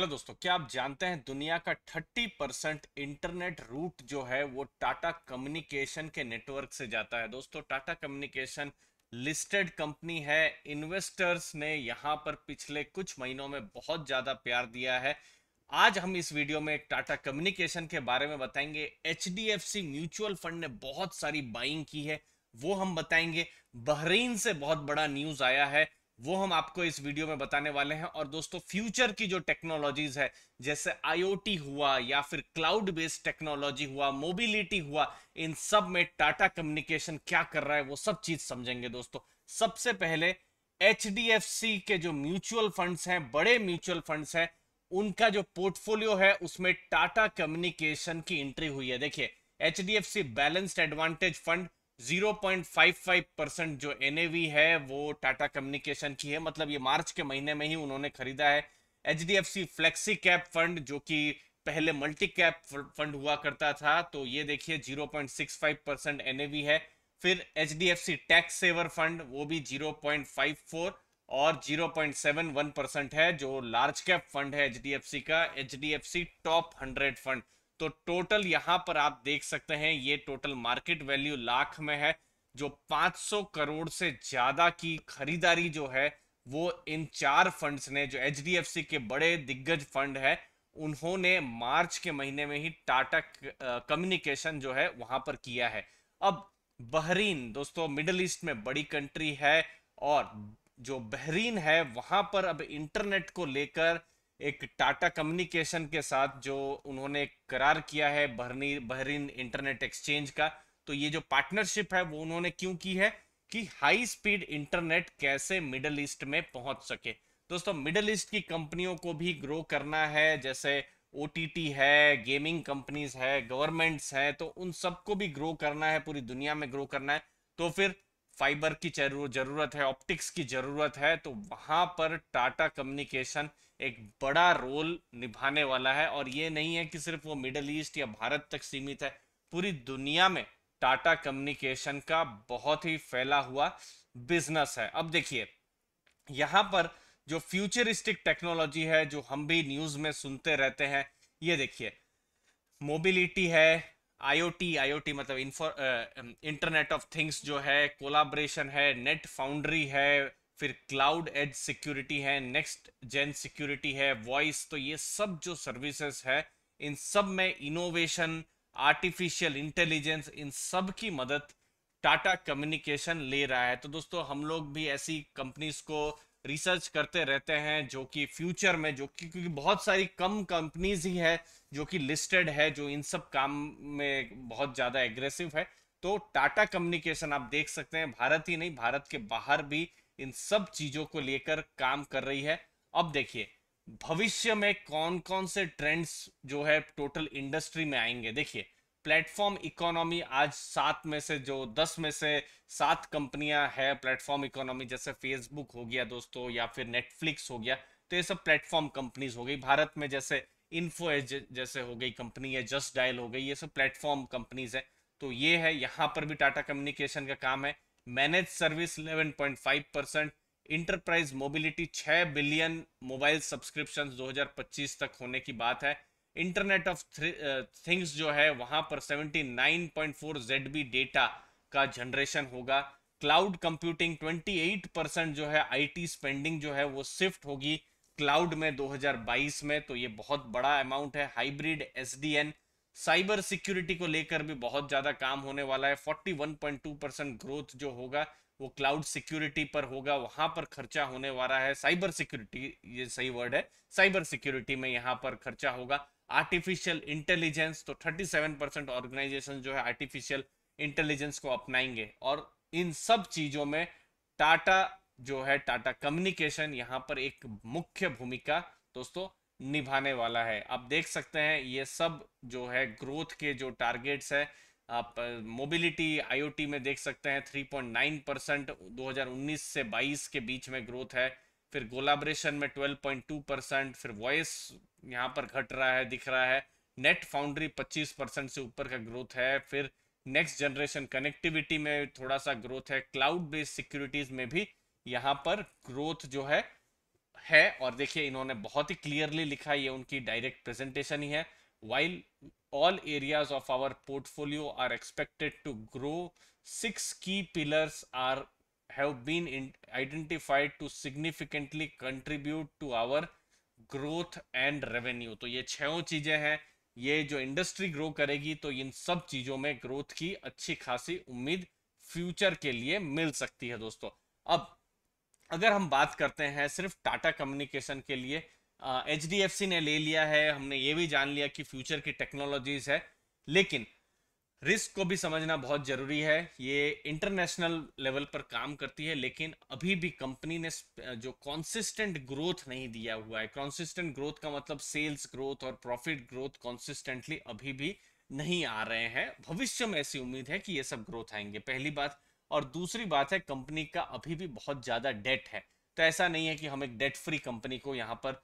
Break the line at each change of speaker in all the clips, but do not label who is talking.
Hello दोस्तों क्या आप जानते हैं दुनिया का 30 परसेंट इंटरनेट रूट जो है वो टाटा कम्युनिकेशन के नेटवर्क से जाता है दोस्तों टाटा कम्युनिकेशन लिस्टेड कंपनी है इन्वेस्टर्स ने यहाँ पर पिछले कुछ महीनों में बहुत ज़्यादा प्यार दिया है आज हम इस वीडियो में टाटा कम्युनिकेशन के बारे में बताएंगे एच म्यूचुअल फंड ने बहुत सारी बाइंग की है वो हम बताएंगे बहरीन से बहुत बड़ा न्यूज़ आया है वो हम आपको इस वीडियो में बताने वाले हैं और दोस्तों फ्यूचर की जो टेक्नोलॉजीज है जैसे आईओटी हुआ या फिर क्लाउड बेस्ड टेक्नोलॉजी हुआ मोबिलिटी हुआ इन सब में टाटा कम्युनिकेशन क्या कर रहा है वो सब चीज समझेंगे दोस्तों सबसे पहले एच के जो म्यूचुअल फंड्स हैं बड़े म्यूचुअल फंड्स हैं उनका जो पोर्टफोलियो है उसमें टाटा कम्युनिकेशन की एंट्री हुई है देखिए H balanced advantage fund 0.55 percent जो एन है वो टाटा कम्युनिकेशन की है मतलब ये मार्च के महीने में ही उन्होंने खरीदा है H D F C flexi cap fund जो कि पहले मल्टी कैप फंड हुआ करता था तो ये देखिए 0.65 परसेंट एन है फिर H D F C tax saver fund वो भी 0.54 और 0.71 परसेंट है जो लार्ज कैप फंड है एच डी एफ सी का H D F C top hundred fund तो टोटल यहां पर आप देख सकते हैं ये टोटल मार्केट वैल्यू लाख में है जो 500 करोड़ से ज्यादा की खरीदारी जो है वो इन चार फंड्स ने जो एच के बड़े दिग्गज फंड है उन्होंने मार्च के महीने में ही टाटा कम्युनिकेशन जो है वहां पर किया है अब बहरीन दोस्तों मिडल ईस्ट में बड़ी कंट्री है और जो बहरीन है वहां पर अब इंटरनेट को लेकर एक टाटा कम्युनिकेशन के साथ जो उन्होंने करार किया है बहरी बहरीन इंटरनेट एक्सचेंज का तो ये जो पार्टनरशिप है वो उन्होंने क्यों की है कि हाई स्पीड इंटरनेट कैसे मिडल ईस्ट में पहुंच सके दोस्तों मिडल ईस्ट की कंपनियों को भी ग्रो करना है जैसे ओ है गेमिंग कंपनीज है गवर्नमेंट्स है तो उन सबको भी ग्रो करना है पूरी दुनिया में ग्रो करना है तो फिर फाइबर की जरूरत है ऑप्टिक्स की जरूरत है तो वहां पर टाटा कम्युनिकेशन एक बड़ा रोल निभाने वाला है और ये नहीं है कि सिर्फ वो मिडल ईस्ट या भारत तक सीमित है पूरी दुनिया में टाटा कम्युनिकेशन का बहुत ही फैला हुआ बिजनेस है अब देखिए यहाँ पर जो फ्यूचरिस्टिक टेक्नोलॉजी है जो हम भी न्यूज में सुनते रहते हैं ये देखिए मोबिलिटी है आईओटी आईओटी मतलब इंफो इंटरनेट ऑफ थिंग्स जो है कोलाब्रेशन है नेट फाउंड्री है फिर क्लाउड एज सिक्योरिटी है नेक्स्ट जेन सिक्योरिटी है वॉइस तो ये सब जो सर्विसेज है इन सब में इनोवेशन आर्टिफिशियल इंटेलिजेंस इन सब की मदद टाटा कम्युनिकेशन ले रहा है तो दोस्तों हम लोग भी ऐसी कंपनीज को रिसर्च करते रहते हैं जो कि फ्यूचर में जो कि क्योंकि बहुत सारी कम कंपनीज ही है जो कि लिस्टेड है जो इन सब काम में बहुत ज़्यादा एग्रेसिव है तो टाटा कम्युनिकेशन आप देख सकते हैं भारत ही नहीं भारत के बाहर भी इन सब चीज़ों को लेकर काम कर रही है अब देखिए भविष्य में कौन कौन से ट्रेंड्स जो है टोटल इंडस्ट्री में आएंगे देखिए प्लेटफॉर्म इकोनॉमी आज सात में से जो दस में से सात कंपनियां है प्लेटफॉर्म इकोनॉमी जैसे फेसबुक हो गया दोस्तों या फिर नेटफ्लिक्स हो गया तो ये सब प्लेटफॉर्म कंपनीज हो गई भारत में जैसे इन्फो जैसे हो गई कंपनी है जस्ट डायल हो गई ये सब प्लेटफॉर्म कंपनीज है तो ये है यहाँ पर भी टाटा कम्युनिकेशन का काम है manage service five percent enterprise mobility छह बिलियन मोबाइल सब्सक्रिप्शन पच्चीस तक होने की बात है इंटरनेट ऑफ थिंग्स जो है वहां पर 79.4 ZB डेटा का जनरेशन होगा क्लाउड कंप्यूटिंग 28 परसेंट जो है आईटी स्पेंडिंग जो है वो शिफ्ट होगी क्लाउड में 2022 में तो ये बहुत बड़ा अमाउंट है हाइब्रिड एसडीएन साइबर सिक्योरिटी को लेकर भी बहुत ज्यादा काम होने वाला है 41.2 परसेंट ग्रोथ जो होगा वो क्लाउड सिक्योरिटी पर होगा वहां पर खर्चा होने वाला है साइबर सिक्योरिटी ये सही वर्ड है साइबर सिक्योरिटी में यहाँ पर खर्चा होगा आर्टिफिशियल इंटेलिजेंस तो 37 परसेंट ऑर्गेनाइजेशन जो है आर्टिफिशियल इंटेलिजेंस को अपनाएंगे और इन सब चीज़ों में टाटा जो है टाटा कम्युनिकेशन यहाँ पर एक मुख्य भूमिका दोस्तों निभाने वाला है आप देख सकते हैं ये सब जो है ग्रोथ के जो टारगेट्स है आप मोबिलिटी आईओटी में देख सकते हैं 3.9 परसेंट 2019 से 22 के बीच में ग्रोथ है फिर कोलाब्रेशन में 12.2 परसेंट फिर वॉइस यहाँ पर घट रहा है दिख रहा है नेट फाउंड्री 25 परसेंट से ऊपर का ग्रोथ है फिर नेक्स्ट जनरेशन कनेक्टिविटी में थोड़ा सा ग्रोथ है क्लाउड बेस्ड सिक्योरिटीज में भी यहाँ पर ग्रोथ जो है है और देखिए इन्होंने बहुत ही क्लियरली लिखा ये उनकी डायरेक्ट प्रेजेंटेशन ही है while all areas of our portfolio are expected to grow six key pillars are have been identified to significantly contribute to our growth and revenue. तो ये छो चीजें हैं ये जो इंडस्ट्री ग्रो करेगी तो इन सब चीजों में ग्रोथ की अच्छी खासी उम्मीद फ्यूचर के लिए मिल सकती है दोस्तों अब अगर हम बात करते हैं सिर्फ टाटा कम्युनिकेशन के लिए एच uh, ने ले लिया है हमने ये भी जान लिया कि फ्यूचर की टेक्नोलॉजीज है लेकिन रिस्क को भी समझना बहुत जरूरी है ये इंटरनेशनल लेवल पर काम करती है लेकिन अभी भी कंपनी ने जो कॉन्सिस्टेंट ग्रोथ नहीं दिया हुआ है कॉन्सिस्टेंट ग्रोथ का मतलब सेल्स ग्रोथ और प्रॉफिट ग्रोथ कॉन्सिस्टेंटली अभी भी नहीं आ रहे हैं भविष्य में ऐसी उम्मीद है कि ये सब ग्रोथ आएंगे पहली बात और दूसरी बात है कंपनी का अभी भी बहुत ज़्यादा डेट है तो ऐसा नहीं है कि हम एक डेट फ्री कंपनी को यहाँ पर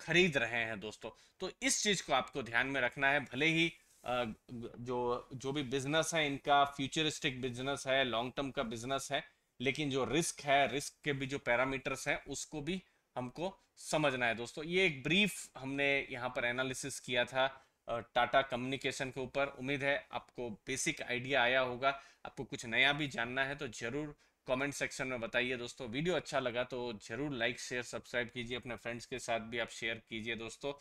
खरीद रहे हैं दोस्तों तो इस चीज़ को आपको ध्यान में रखना है भले ही जो जो भी बिजनेस है इनका फ्यूचरिस्टिक बिजनेस है लॉन्ग टर्म का बिजनेस है लेकिन जो रिस्क है रिस्क के भी जो पैरामीटर्स हैं उसको भी हमको समझना है दोस्तों ये एक ब्रीफ हमने यहाँ पर एनालिसिस किया था टाटा कम्युनिकेशन के ऊपर उम्मीद है आपको बेसिक आइडिया आया होगा आपको कुछ नया भी जानना है तो ज़रूर कमेंट सेक्शन में बताइए दोस्तों वीडियो अच्छा लगा तो ज़रूर लाइक शेयर सब्सक्राइब कीजिए अपने फ्रेंड्स के साथ भी आप शेयर कीजिए दोस्तों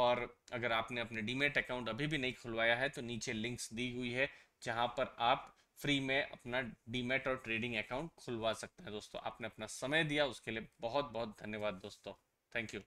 और अगर आपने अपने डीमेट अकाउंट अभी भी नहीं खुलवाया है तो नीचे लिंक्स दी हुई है जहाँ पर आप फ्री में अपना डीमेट और ट्रेडिंग अकाउंट खुलवा सकते हैं दोस्तों आपने अपना समय दिया उसके लिए बहुत बहुत धन्यवाद दोस्तों थैंक यू